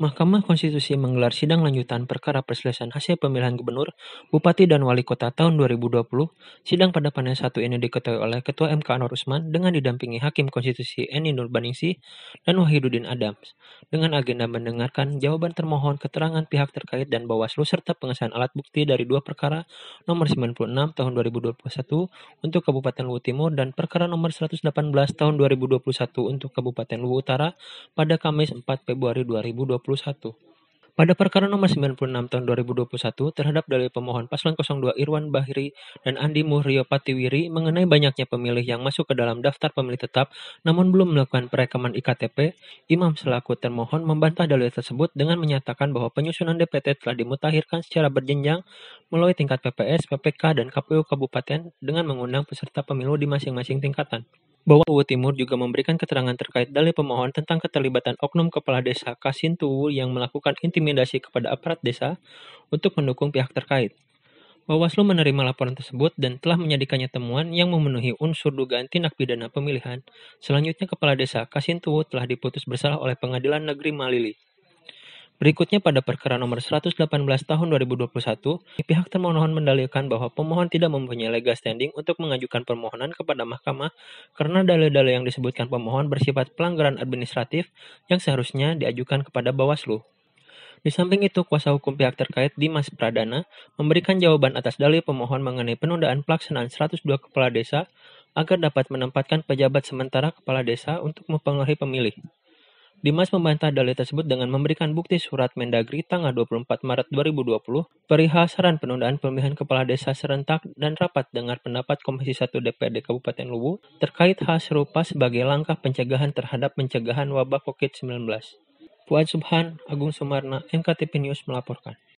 Mahkamah Konstitusi menggelar sidang lanjutan perkara perselisihan hasil pemilihan gubernur, bupati, dan wali kota tahun 2020. Sidang pada panel satu ini diketuai oleh Ketua MK Anwar Usman dengan didampingi Hakim Konstitusi Eni Nurbaningsi dan Wahiduddin Adams dengan agenda mendengarkan jawaban termohon keterangan pihak terkait dan Bawaslu serta pengesahan alat bukti dari dua perkara nomor 96 tahun 2021 untuk Kabupaten Luwu Timur dan perkara nomor 118 tahun 2021 untuk Kabupaten Luwu Utara pada Kamis 4 Februari 2020. Pada perkara nomor 96 tahun 2021 terhadap dalil pemohon paslon 02 Irwan Bahri dan Andi Muhrio Patiwiri mengenai banyaknya pemilih yang masuk ke dalam daftar pemilih tetap namun belum melakukan perekaman IKTP, Imam selaku termohon membantah dalil tersebut dengan menyatakan bahwa penyusunan DPT telah dimutahirkan secara berjenjang melalui tingkat PPS, PPK, dan KPU Kabupaten dengan mengundang peserta pemilu di masing-masing tingkatan. Bawaslu Timur juga memberikan keterangan terkait dalih pemohon tentang keterlibatan Oknum Kepala Desa Kasintuwu yang melakukan intimidasi kepada aparat desa untuk mendukung pihak terkait. Bawaslu menerima laporan tersebut dan telah menyadikannya temuan yang memenuhi unsur dugaan tindak pidana pemilihan. Selanjutnya, Kepala Desa Kasintuwu telah diputus bersalah oleh Pengadilan Negeri Malili. Berikutnya pada perkara nomor 118 tahun 2021, pihak termohon mendalilkan bahwa pemohon tidak mempunyai legal standing untuk mengajukan permohonan kepada mahkamah karena dalil-dalil yang disebutkan pemohon bersifat pelanggaran administratif yang seharusnya diajukan kepada Bawaslu. Di samping itu, kuasa hukum pihak terkait Dimas Pradana memberikan jawaban atas dalil pemohon mengenai penundaan pelaksanaan 102 kepala desa agar dapat menempatkan pejabat sementara kepala desa untuk mempengaruhi pemilih. Dimas membantah dalil tersebut dengan memberikan bukti surat Mendagri tanggal 24 Maret 2020 perihal saran penundaan pemilihan kepala desa serentak dan rapat dengar pendapat Komisi 1 DPRD Kabupaten Luwu terkait hal serupa sebagai langkah pencegahan terhadap pencegahan wabah COVID-19. Fuad Subhan, Agung Sumarna, MKTP News melaporkan.